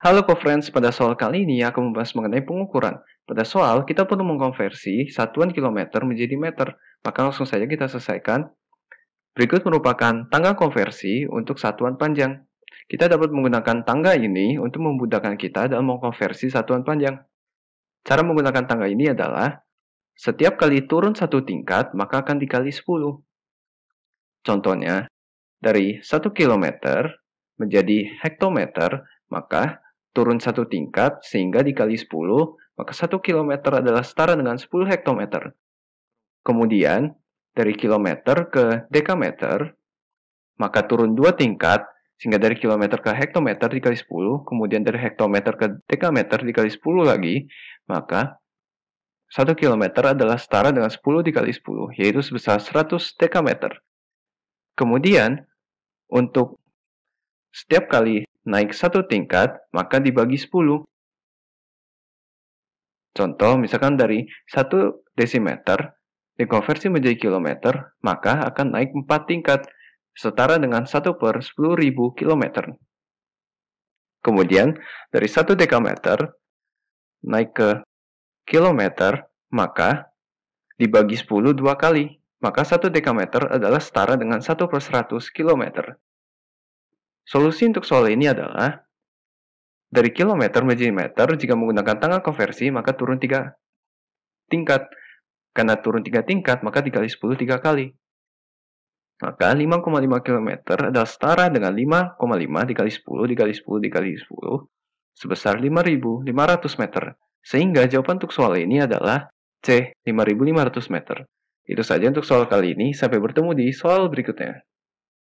Halo co-friends, pada soal kali ini aku membahas mengenai pengukuran. Pada soal, kita perlu mengkonversi satuan kilometer menjadi meter, maka langsung saja kita selesaikan. Berikut merupakan tangga konversi untuk satuan panjang. Kita dapat menggunakan tangga ini untuk memudahkan kita dalam mengkonversi satuan panjang. Cara menggunakan tangga ini adalah, setiap kali turun satu tingkat, maka akan dikali 10. Contohnya, dari 1 kilometer menjadi hektometer, maka turun satu tingkat sehingga dikali 10 maka 1 km adalah setara dengan 10 hektometer. Kemudian dari kilometer ke dekameter maka turun dua tingkat sehingga dari kilometer ke hektometer dikali 10, kemudian dari hektometer ke dekameter dikali 10 lagi, maka 1 kilometer adalah setara dengan 10 dikali 10, yaitu sebesar 100 dekameter. Kemudian, untuk setiap kali naik satu tingkat, maka dibagi 10. Contoh, misalkan dari 1 desimeter dikonversi menjadi kilometer, maka akan naik 4 tingkat, setara dengan 1 per 10.000 kilometer. Kemudian, dari 1 dekameter naik ke kilometer, maka dibagi 10 dua kali. Maka 1 dekameter adalah setara dengan 1 per 100 kilometer. Solusi untuk soal ini adalah dari kilometer menjadi meter jika menggunakan tangan konversi maka turun 3 tingkat. Karena turun 3 tingkat maka dikali 10 3 kali. Maka 5,5 km adalah setara dengan 5,5 dikali 10 dikali 10 dikali 10 sebesar 5.500 meter. Sehingga jawaban untuk soal ini adalah C, 5.500 meter. Itu saja untuk soal kali ini, sampai bertemu di soal berikutnya.